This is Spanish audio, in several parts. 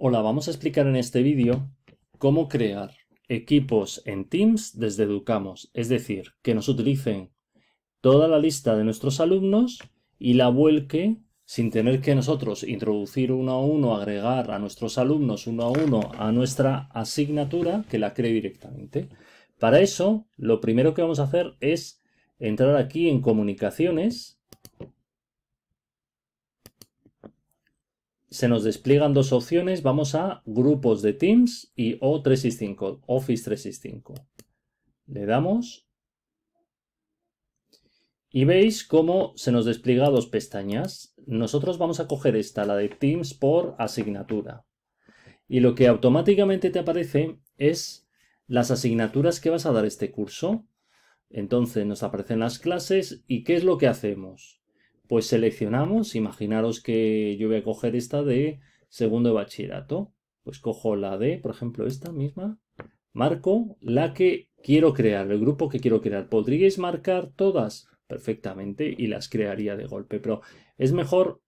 Hola, vamos a explicar en este vídeo cómo crear equipos en Teams desde Educamos, es decir, que nos utilicen toda la lista de nuestros alumnos y la vuelque sin tener que nosotros introducir uno a uno, agregar a nuestros alumnos uno a uno a nuestra asignatura que la cree directamente. Para eso, lo primero que vamos a hacer es entrar aquí en comunicaciones se nos despliegan dos opciones. Vamos a grupos de Teams y O365, Office 365. Le damos y veis cómo se nos despliega dos pestañas. Nosotros vamos a coger esta, la de Teams por asignatura. Y lo que automáticamente te aparece es las asignaturas que vas a dar este curso. Entonces nos aparecen las clases y qué es lo que hacemos. Pues seleccionamos, imaginaros que yo voy a coger esta de segundo bachillerato. Pues cojo la de, por ejemplo, esta misma. Marco la que quiero crear, el grupo que quiero crear. ¿Podríais marcar todas? Perfectamente, y las crearía de golpe. Pero es mejor,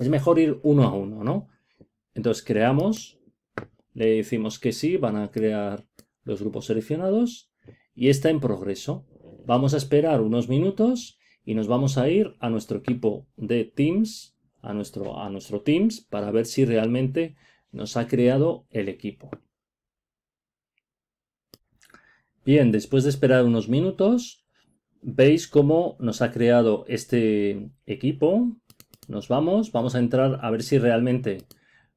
es mejor ir uno a uno, ¿no? Entonces creamos, le decimos que sí, van a crear los grupos seleccionados y está en progreso. Vamos a esperar unos minutos y nos vamos a ir a nuestro equipo de Teams, a nuestro, a nuestro Teams, para ver si realmente nos ha creado el equipo. Bien, después de esperar unos minutos, veis cómo nos ha creado este equipo. Nos vamos, vamos a entrar a ver si realmente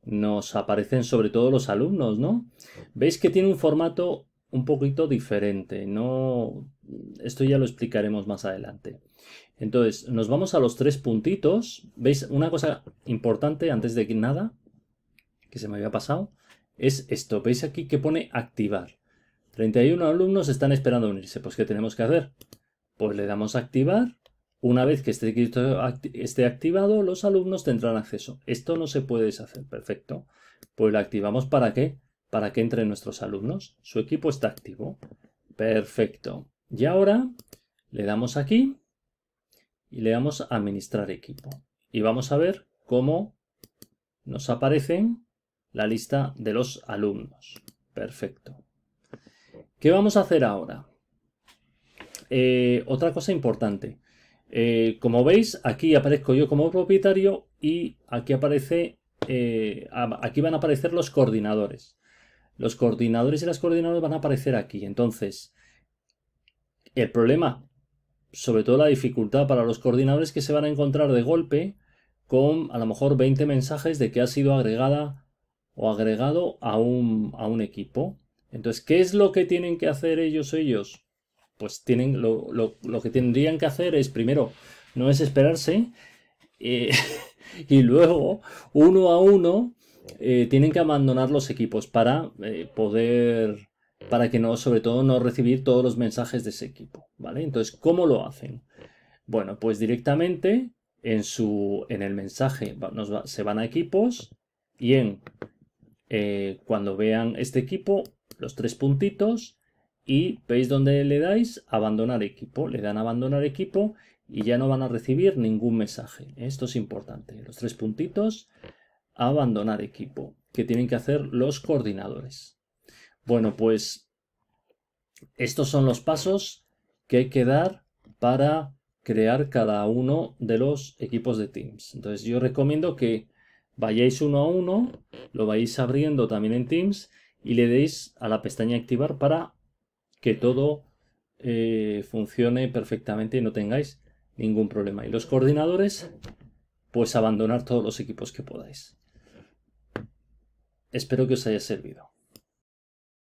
nos aparecen sobre todo los alumnos, ¿no? Veis que tiene un formato un poquito diferente, no, esto ya lo explicaremos más adelante. Entonces, nos vamos a los tres puntitos. ¿Veis? Una cosa importante antes de que nada, que se me había pasado, es esto. ¿Veis aquí que pone activar? 31 alumnos están esperando unirse. Pues, ¿qué tenemos que hacer? Pues le damos a activar. Una vez que esté, esté activado, los alumnos tendrán acceso. Esto no se puede deshacer. Perfecto. Pues lo activamos para que para que entren nuestros alumnos. Su equipo está activo. Perfecto. Y ahora le damos aquí y le damos administrar equipo. Y vamos a ver cómo nos aparecen la lista de los alumnos. Perfecto. ¿Qué vamos a hacer ahora? Eh, otra cosa importante. Eh, como veis, aquí aparezco yo como propietario y aquí aparece, eh, aquí van a aparecer los coordinadores. Los coordinadores y las coordinadoras van a aparecer aquí. Entonces, el problema, sobre todo la dificultad para los coordinadores que se van a encontrar de golpe con a lo mejor 20 mensajes de que ha sido agregada o agregado a un, a un equipo. Entonces, ¿qué es lo que tienen que hacer ellos o ellos? Pues tienen lo, lo, lo que tendrían que hacer es primero no es esperarse eh, y luego uno a uno eh, tienen que abandonar los equipos para eh, poder, para que no, sobre todo, no recibir todos los mensajes de ese equipo, ¿vale? Entonces, ¿cómo lo hacen? Bueno, pues directamente en su, en el mensaje se van a equipos y en eh, cuando vean este equipo, los tres puntitos y veis dónde le dais abandonar equipo, le dan abandonar equipo y ya no van a recibir ningún mensaje. Esto es importante. Los tres puntitos abandonar equipo, que tienen que hacer los coordinadores. Bueno, pues estos son los pasos que hay que dar para crear cada uno de los equipos de Teams. Entonces yo recomiendo que vayáis uno a uno, lo vais abriendo también en Teams y le deis a la pestaña activar para que todo eh, funcione perfectamente y no tengáis ningún problema. Y los coordinadores, pues abandonar todos los equipos que podáis. Espero que os haya servido.